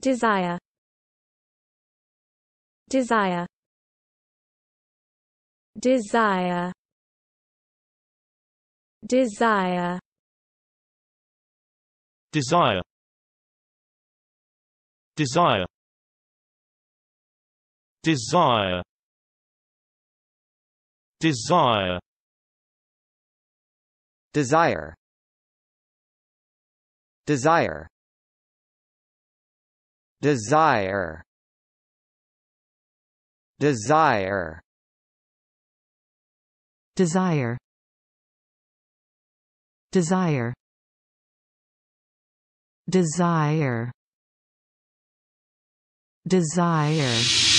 Desire Desire Desire Desire Desire Desire Desire Desire Desire Desire Desire Desire Desire Desire Desire Desire